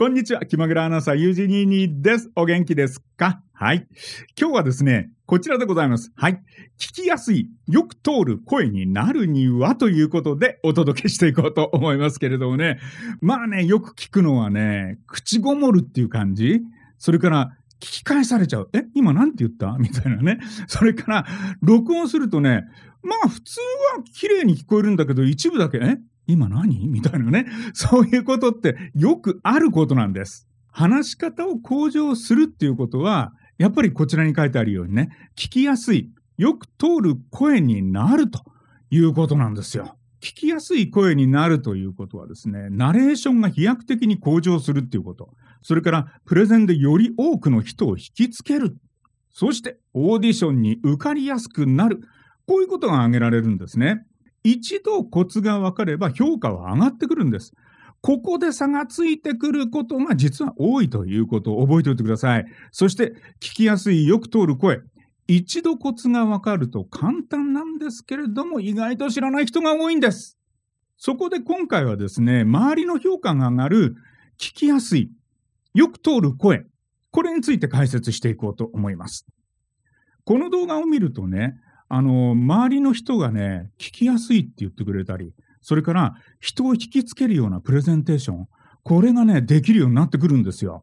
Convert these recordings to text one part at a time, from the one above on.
こんにちは。気まぐれアナウンサー、ゆうじニーです。お元気ですかはい。今日はですね、こちらでございます。はい。聞きやすい、よく通る声になるにはということでお届けしていこうと思いますけれどもね。まあね、よく聞くのはね、口ごもるっていう感じそれから、聞き返されちゃう。え今なんて言ったみたいなね。それから、録音するとね、まあ普通は綺麗に聞こえるんだけど、一部だけね、今何みたいなね、そういうことってよくあることなんです。話し方を向上するっていうことは、やっぱりこちらに書いてあるようにね、聞きやすい、よく通る声になるということなんですよ。聞きやすい声になるということはですね、ナレーションが飛躍的に向上するっていうこと、それからプレゼンでより多くの人を引きつける、そしてオーディションに受かりやすくなる、こういうことが挙げられるんですね。一度コツが分かれば評価は上がってくるんです。ここで差がついてくることが実は多いということを覚えておいてください。そして、聞きやすい、よく通る声。一度コツが分かると簡単なんですけれども、意外と知らない人が多いんです。そこで今回はですね、周りの評価が上がる、聞きやすい、よく通る声。これについて解説していこうと思います。この動画を見るとね、あの、周りの人がね、聞きやすいって言ってくれたり、それから人を引きつけるようなプレゼンテーション、これがね、できるようになってくるんですよ。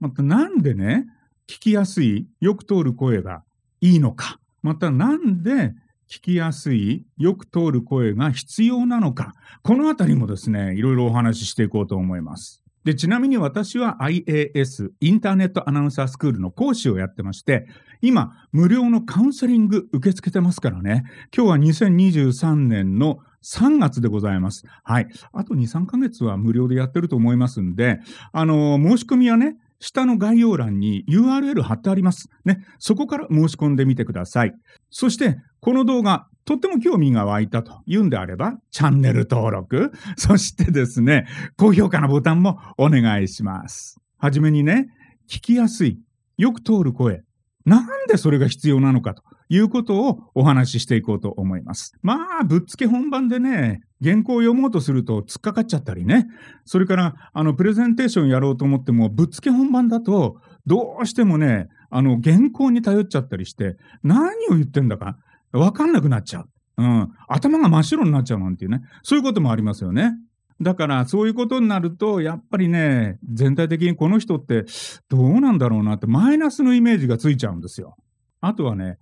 またなんでね、聞きやすい、よく通る声がいいのか。またなんで聞きやすい、よく通る声が必要なのか。このあたりもですね、いろいろお話ししていこうと思います。で、ちなみに私は IAS、インターネットアナウンサースクールの講師をやってまして、今、無料のカウンセリング受け付けてますからね。今日は2023年の3月でございます。はい。あと2、3ヶ月は無料でやってると思いますんで、あのー、申し込みはね、下の概要欄に URL 貼ってあります。ね。そこから申し込んでみてください。そして、この動画、とっても興味が湧いたというんであれば、チャンネル登録、そしてですね、高評価のボタンもお願いします。はじめにね、聞きやすい、よく通る声、なんでそれが必要なのかということをお話ししていこうと思います。まあ、ぶっつけ本番でね、原稿を読もうとすると突っかかっちゃったりね、それから、あの、プレゼンテーションやろうと思っても、ぶっつけ本番だと、どうしてもね、あの、原稿に頼っちゃったりして、何を言ってんだか、わかんなくなっちゃう。うん。頭が真っ白になっちゃうなんていうね。そういうこともありますよね。だから、そういうことになると、やっぱりね、全体的にこの人ってどうなんだろうなって、マイナスのイメージがついちゃうんですよ。あとはね、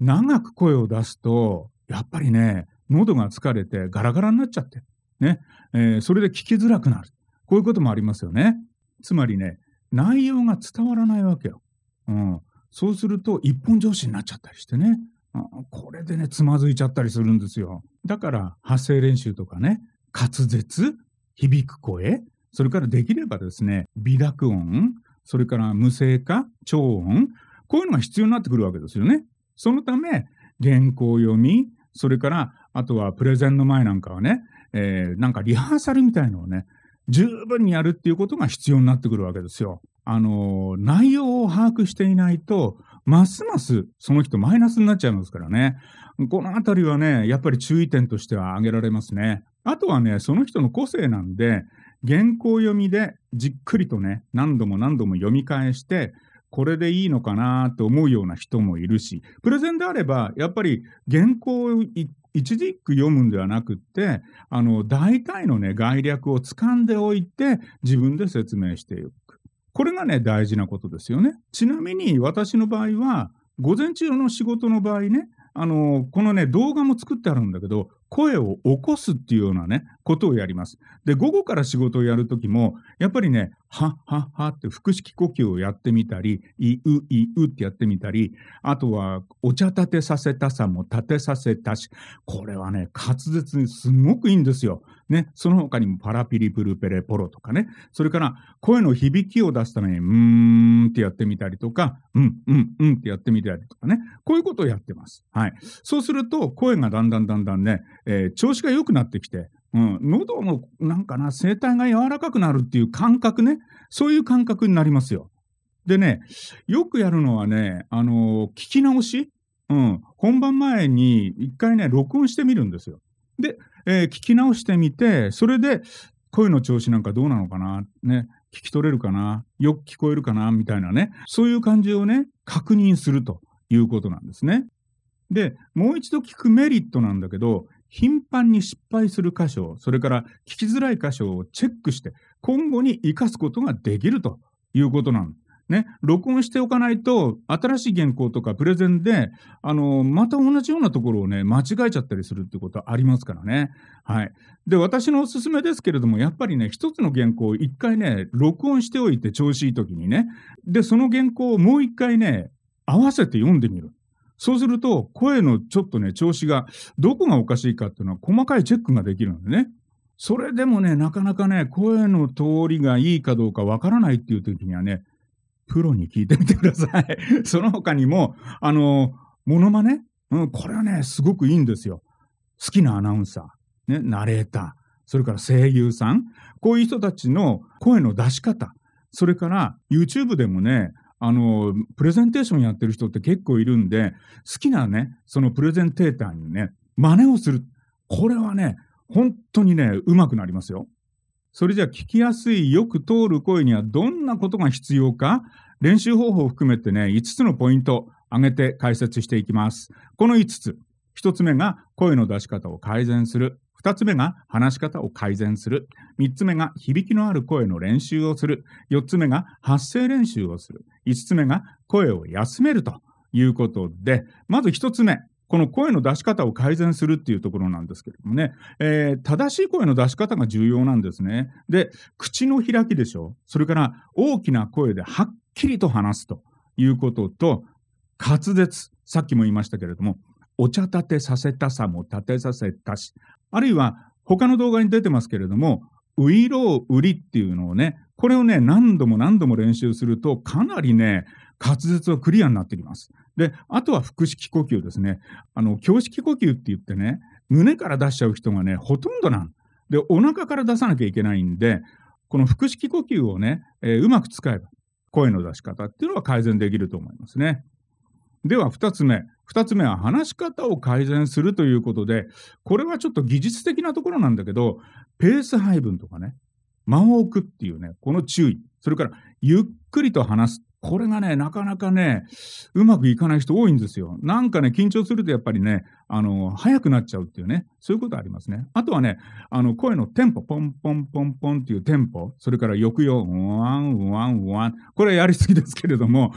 長く声を出すと、やっぱりね、喉が疲れてガラガラになっちゃって、ね、えー、それで聞きづらくなる。こういうこともありますよね。つまりね、内容が伝わらないわけよ。うん。そうすると、一本上司になっちゃったりしてね。これでね、つまずいちゃったりするんですよ。だから、発声練習とかね、滑舌、響く声、それからできればですね、微濁音、それから無声化、超音、こういうのが必要になってくるわけですよね。そのため、原稿読み、それから、あとはプレゼンの前なんかはね、えー、なんかリハーサルみたいのをね、十分にやるっていうことが必要になってくるわけですよ。あの、内容を把握していないと、ますますその人マイナスになっちゃいますからね。このあたりはね、やっぱり注意点としては挙げられますね。あとはね、その人の個性なんで、原稿読みでじっくりとね、何度も何度も読み返して、これでいいのかなと思うような人もいるし、プレゼンであれば、やっぱり原稿を一一字一句読むんではなくって、あの、大体のね、概略を掴んでおいて、自分で説明していく。これがね、大事なことですよね。ちなみに、私の場合は、午前中の仕事の場合ね、あのこのね、動画も作ってあるんだけど、声を起こすっていうようなね、ことをやります。で、午後から仕事をやるときも、やっぱりね、はははって腹式呼吸をやってみたり、いういうってやってみたり、あとは、お茶立てさせたさも立てさせたし、これはね、滑舌にすごくいいんですよ。ね、その他にもパラピリプルペレポロとかね、それから声の響きを出すために、うーん、ってやってみたりとか、うん、うん、うんってやってみたりとかね。こういうことをやってます。はい。そうすると、声がだんだんだんだんね、えー、調子が良くなってきて、うん、喉の、なんかな、声帯が柔らかくなるっていう感覚ね。そういう感覚になりますよ。でね、よくやるのはね、あのー、聞き直し。うん。本番前に一回ね、録音してみるんですよ。で、えー、聞き直してみて、それで、声の調子なんかどうなのかな、ね、聞き取れるかなよく聞こえるかなみたいなね。そういう感じをね、確認するということなんですね。で、もう一度聞くメリットなんだけど、頻繁に失敗する箇所、それから聞きづらい箇所をチェックして、今後に生かすことができるということなんね、録音しておかないと、新しい原稿とかプレゼンで、あの、また同じようなところをね、間違えちゃったりするってことはありますからね。はい。で、私のおすすめですけれども、やっぱりね、一つの原稿を一回ね、録音しておいて調子いい時にね、で、その原稿をもう一回ね、合わせて読んでみる。そうすると、声のちょっとね、調子が、どこがおかしいかっていうのは細かいチェックができるのでね。それでもね、なかなかね、声の通りがいいかどうかわからないっていう時にはね、プロに聞いてみてください。その他にも、あの、モノマネ、うん、これはね、すごくいいんですよ。好きなアナウンサー、ね、ナレーター、それから声優さん、こういう人たちの声の出し方、それから YouTube でもね、あの、プレゼンテーションやってる人って結構いるんで、好きなね、そのプレゼンテーターにね、真似をする。これはね、本当にね、うまくなりますよ。それじゃ聞きやすい、よく通る声にはどんなことが必要か、練習方法を含めてね、5つのポイント挙げて解説していきます。この5つ。1つ目が声の出し方を改善する。2つ目が話し方を改善する。3つ目が響きのある声の練習をする。4つ目が発声練習をする。5つ目が声を休めるということで、まず1つ目。この声の出し方を改善するっていうところなんですけれどもね、えー、正しい声の出し方が重要なんですね。で、口の開きでしょ。それから大きな声ではっきりと話すということと、滑舌。さっきも言いましたけれども、お茶立てさせたさも立てさせたし、あるいは他の動画に出てますけれども、ういろう売りっていうのをね、これをね、何度も何度も練習すると、かなりね、滑舌はクリアになってきます。で、あとは腹式呼吸ですね。あの、胸式呼吸って言ってね、胸から出しちゃう人がね、ほとんどなん。で、お腹から出さなきゃいけないんで、この腹式呼吸をね、えー、うまく使えば、声の出し方っていうのは改善できると思いますね。では、2つ目。2つ目は話し方を改善するということで、これはちょっと技術的なところなんだけど、ペース配分とかね、間を置くっていうね、この注意。それから、ゆっくりと話すこれがね、なかなかね、うまくいかない人多いんですよ。なんかね、緊張するとやっぱりね、あの、早くなっちゃうっていうね、そういうことありますね。あとはね、あの、声のテンポ、ポンポンポンポンっていうテンポ、それから抑揚、ワンワンワン。これやりすぎですけれども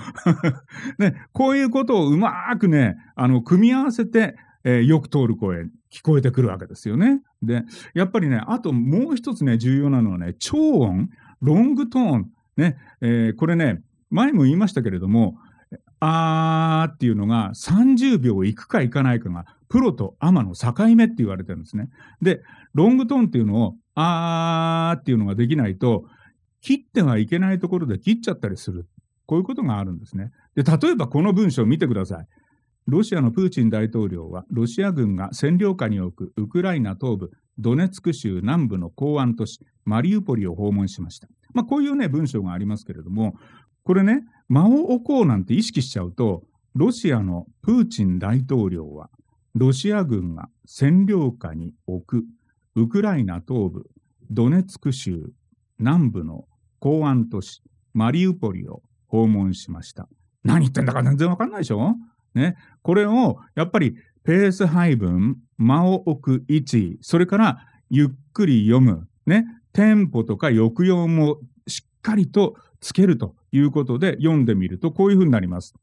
ね、こういうことをうまくね、あの、組み合わせて、えー、よく通る声、聞こえてくるわけですよね。で、やっぱりね、あともう一つね、重要なのはね、超音、ロングトーン、ね、えー、これね、前も言いましたけれども、あーっていうのが30秒いくかいかないかがプロとアマの境目って言われてるんですね。で、ロングトーンっていうのをあーっていうのができないと、切ってはいけないところで切っちゃったりする。こういうことがあるんですね。で、例えばこの文章を見てください。ロシアのプーチン大統領は、ロシア軍が占領下に置くウクライナ東部、ドネツク州南部の港湾都市、マリウポリを訪問しました。まあ、こういうね、文章がありますけれども、これね、間を置こうなんて意識しちゃうと、ロシアのプーチン大統領は、ロシア軍が占領下に置く、ウクライナ東部、ドネツク州南部の港湾都市、マリウポリを訪問しました。何言ってんだか全然わかんないでしょね。これを、やっぱりペース配分、間を置く位置、それからゆっくり読む、ね。テンポとか抑揚もしっかりとつけるということで読んでみるとこういうふうになります。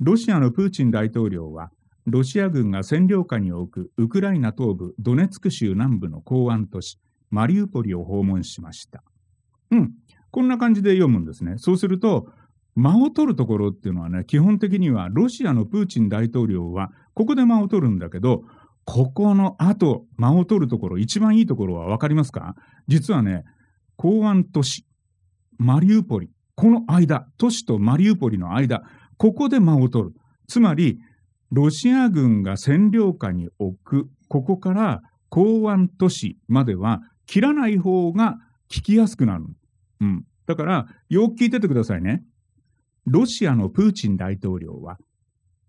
ロシアのプーチン大統領は、ロシア軍が占領下に置くウクライナ東部ドネツク州南部の港湾都市マリウポリを訪問しました。うん、こんな感じで読むんですね。そうすると、間を取るところっていうのはね、基本的にはロシアのプーチン大統領は、ここで間を取るんだけど、ここの後、間を取るところ、一番いいところは分かりますか実はね、港湾都市マリウポリ、この間、都市とマリウポリの間、ここで間を取る。つまり、ロシア軍が占領下に置く、ここから港湾都市までは切らない方が聞きやすくなる。うん。だから、よく聞いててくださいね。ロシアのプーチン大統領は、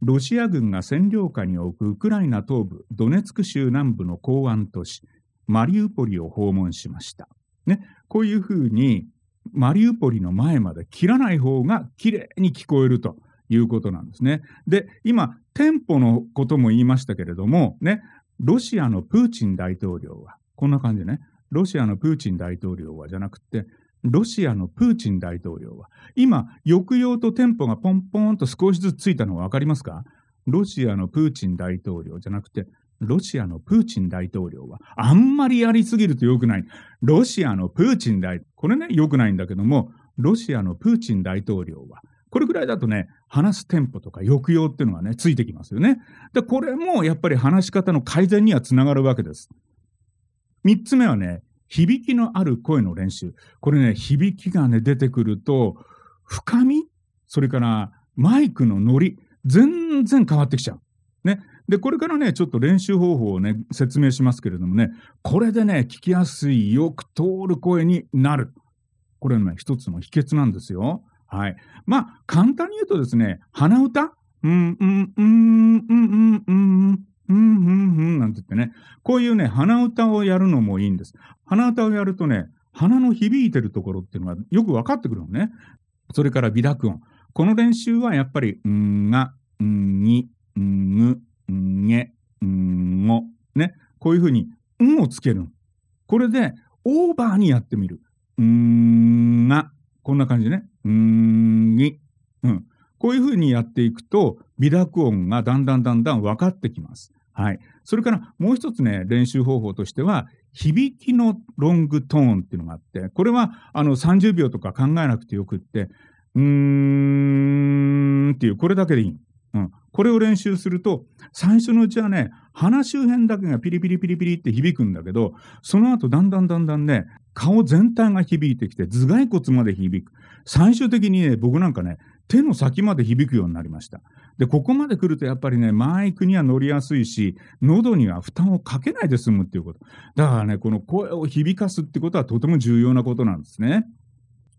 ロシア軍が占領下に置くウクライナ東部、ドネツク州南部の港湾都市、マリウポリを訪問しました。ね、こういうふうに、マリウポリの前まで切らない方がきれいに聞こえるということなんですね。で、今、店舗のことも言いましたけれども、ね、ロシアのプーチン大統領は、こんな感じね、ロシアのプーチン大統領はじゃなくて、ロシアのプーチン大統領は、今、抑揚とテンポがポンポンと少しずつついたのが分かりますかロシアのプーチン大統領じゃなくて、ロシアのプーチン大統領は、あんまりやりすぎると良くない。ロシアのプーチン大、これね、良くないんだけども、ロシアのプーチン大統領は、これくらいだとね、話すテンポとか抑揚っていうのがね、ついてきますよね。で、これもやっぱり話し方の改善にはつながるわけです。三つ目はね、響きのある声の練習。これね、響きがね、出てくると、深みそれからマイクのノリ、全然変わってきちゃう。ね。で、これからね、ちょっと練習方法をね、説明しますけれどもね、これでね、聞きやすい、よく通る声になる。これね、一つの秘訣なんですよ。はい。まあ、簡単に言うとですね、鼻歌うん、うん、うん、うん、うん、うん、うん、うん、うん、なんて言ってね、こういうね、鼻歌をやるのもいいんです。鼻歌をやるとね、鼻の響いてるところっていうのがよく分かってくるのね。それから微濁音。この練習はやっぱり、んが、んに、げ、んを、ね、こういうふうに、んをつけるこれで、オーバーにやってみる。んが、こんな感じでね、んぎ、うん。こういうふうにやっていくと、微濁音がだんだんだんだん分かってきます。はい。それからもう一つね、練習方法としては、響きのロングトーンっていうのがあって、これはあの30秒とか考えなくてよくって、うーんっていう、これだけでいい。うん、これを練習すると、最初のうちはね、鼻周辺だけがピリピリピリピリって響くんだけど、その後だんだんだんだんね、顔全体が響いてきて、頭蓋骨まで響く。最終的にね、僕なんかね、手の先まで響くようになりました。で、ここまで来るとやっぱりね、マイクには乗りやすいし、喉には負担をかけないで済むっていうこと。だからね、この声を響かすってことはとても重要なことなんですね。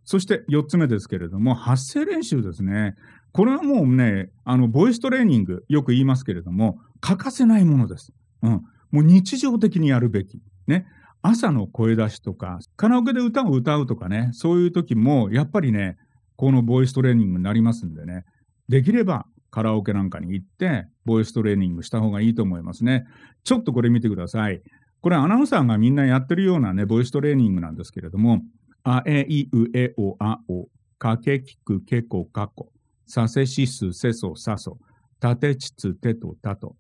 そして4つ目ですけれども、発声練習ですね。これはもうね、あの、ボイストレーニング、よく言いますけれども、欠かせないものです。うん。もう日常的にやるべき。ね。朝の声出しとか、カラオケで歌を歌うとかね、そういう時も、やっぱりね、このボイストレーニングになりますんでね、できればカラオケなんかに行って、ボイストレーニングした方がいいと思いますね。ちょっとこれ見てください。これアナウンサーがみんなやってるようなね、ボイストレーニングなんですけれども、あえ、いうえ、お、あ、お、かけ、きく、けこ、かこ。させしすせそさそ、たてチつてとたと、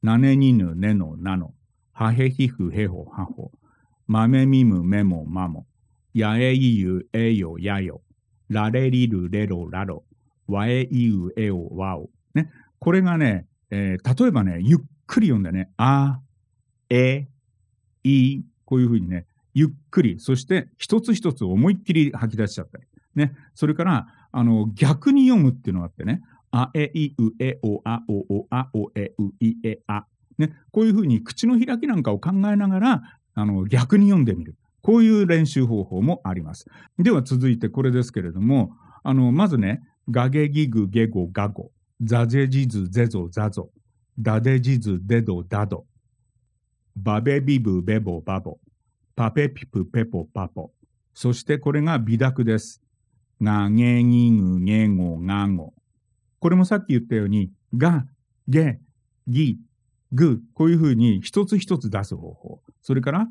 なねにぬねのなの、はへひふへほはほ、まめみむめもまも、やえいゆえよやよ、られりるれろらろ、わえいユえおわお。ね。これがね、えー、例えばね、ゆっくり読んでね、あ、え、い、こういうふうにね、ゆっくり、そして一つ一つ思いっきり吐き出しちゃったり。ね。それから、あの、逆に読むっていうのがあってね、あえいうえおあおおあおえういえあ。ね、こういうふうに口の開きなんかを考えながら、あの、逆に読んでみる。こういう練習方法もあります。では続いてこれですけれども、あの、まずね、ガゲギグゲゴガゴ、ザゼジズゼゾザゾ、ダデジズデドダド、バベビブベボバボ、パペピプペポパポ。そしてこれが美濁です。がげぎぐげごがご。これもさっき言ったように、が、げ、ぎ、ぐ、こういうふうに一つ一つ出す方法。それから、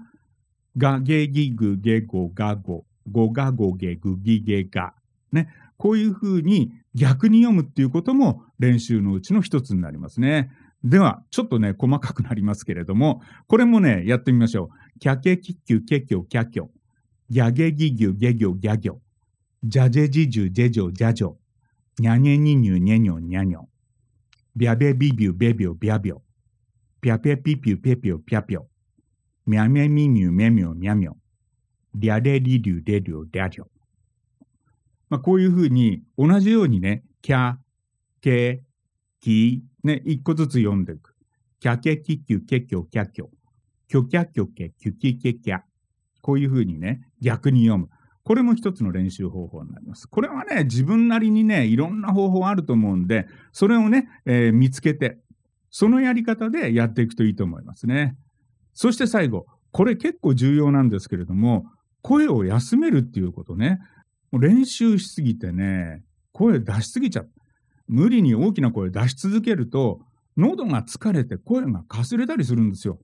が、げ、ぎ、ぐ、げ、ご、が、ご、ご、が、ご、げ、ぐ、ぎ、げ、が。ね。こういうふうに逆に読むっていうことも練習のうちの一つになりますね。では、ちょっとね、細かくなりますけれども、これもね、やってみましょう。キャケキキュケキョキャキョ。ギャゲギギュげギョギャギョ。ジャジェジジュジェジョジャジョ、ニャニェニニュニェニョニャニョ、ビャベビビュベビョビャビョ、ピャペピピュペピぴピャピョ、ミャミャミミュミャミョミャミョ、ディアデリデュデデュデアデまあ、こういうふうに同じようにね、キャ、ケ、キ、ね、一個ずつ読んでいく。キャケキキュケキョキャキョ、キョキャキョケキュキケキャ。こういうふうにね、逆に読む。これも一つの練習方法になります。これはね、自分なりにね、いろんな方法あると思うんで、それをね、えー、見つけて、そのやり方でやっていくといいと思いますね。そして最後、これ結構重要なんですけれども、声を休めるっていうことね。もう練習しすぎてね、声出しすぎちゃう。無理に大きな声出し続けると、喉が疲れて声がかすれたりするんですよ。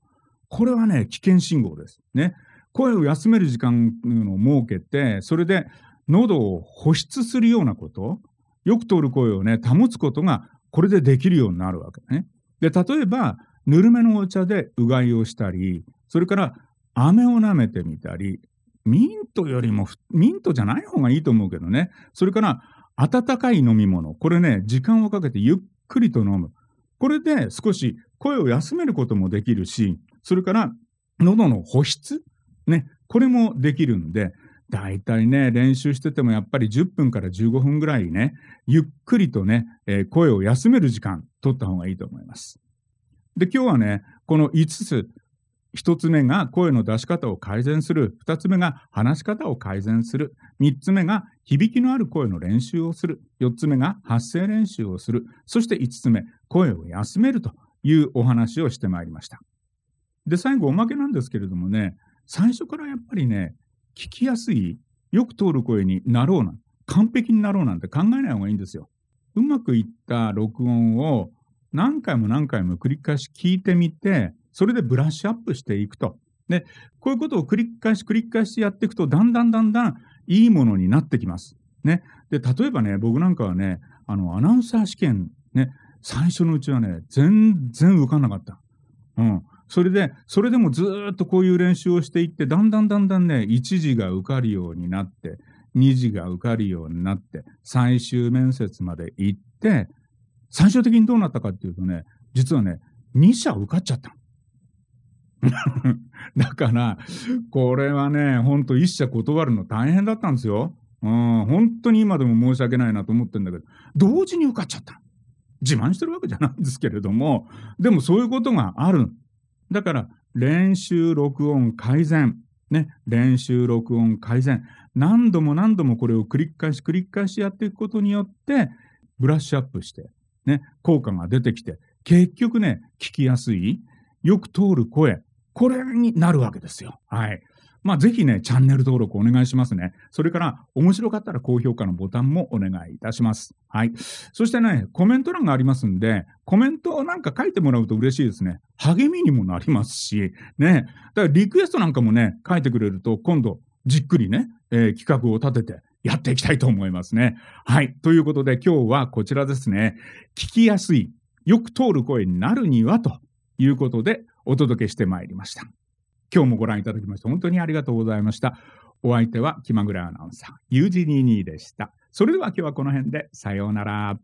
これはね、危険信号です。ね。声を休める時間を設けて、それで喉を保湿するようなこと、よく通る声をね、保つことが、これでできるようになるわけね。で、例えば、ぬるめのお茶でうがいをしたり、それから飴を舐めてみたり、ミントよりも、ミントじゃない方がいいと思うけどね。それから、温かい飲み物。これね、時間をかけてゆっくりと飲む。これで少し声を休めることもできるし、それから、喉の保湿。ね、これもできるんで、大体ね、練習しててもやっぱり10分から15分ぐらいね、ゆっくりとね、えー、声を休める時間、取った方がいいと思います。で、今日はね、この5つ、1つ目が声の出し方を改善する、2つ目が話し方を改善する、3つ目が響きのある声の練習をする、4つ目が発声練習をする、そして5つ目、声を休めるというお話をしてまいりました。で、最後、おまけなんですけれどもね、最初からやっぱりね、聞きやすい、よく通る声になろうな、完璧になろうなんて考えない方がいいんですよ。うまくいった録音を何回も何回も繰り返し聞いてみて、それでブラッシュアップしていくと。で、こういうことを繰り返し繰り返しやっていくと、だんだんだんだんいいものになってきます。ね。で、例えばね、僕なんかはね、あの、アナウンサー試験、ね、最初のうちはね、全然受かんなかった。うん。それで、それでもずっとこういう練習をしていって、だんだんだんだんね、1次が受かるようになって、2次が受かるようになって、最終面接まで行って、最終的にどうなったかっていうとね、実はね、2社受かっちゃった。だから、これはね、ほんと1社断るの大変だったんですよ。うん、本当に今でも申し訳ないなと思ってるんだけど、同時に受かっちゃった。自慢してるわけじゃないんですけれども、でもそういうことがあるだから練習録音改善、ね、練習録音改善何度も何度もこれを繰り返し繰り返しやっていくことによってブラッシュアップして、ね、効果が出てきて結局ね聞きやすいよく通る声これになるわけですよ。はい。まあ、ぜひね、チャンネル登録お願いしますね。それから、面白かったら高評価のボタンもお願いいたします。はい。そしてね、コメント欄がありますんで、コメントなんか書いてもらうと嬉しいですね。励みにもなりますし、ね。だから、リクエストなんかもね、書いてくれると、今度、じっくりね、えー、企画を立てて、やっていきたいと思いますね。はい。ということで、今日はこちらですね。聞きやすい、よく通る声になるにはということで、お届けしてまいりました。今日もご覧いただきまして、本当にありがとうございました。お相手は気まぐれアナウンサー、ユージニーニーでした。それでは今日はこの辺で、さようなら。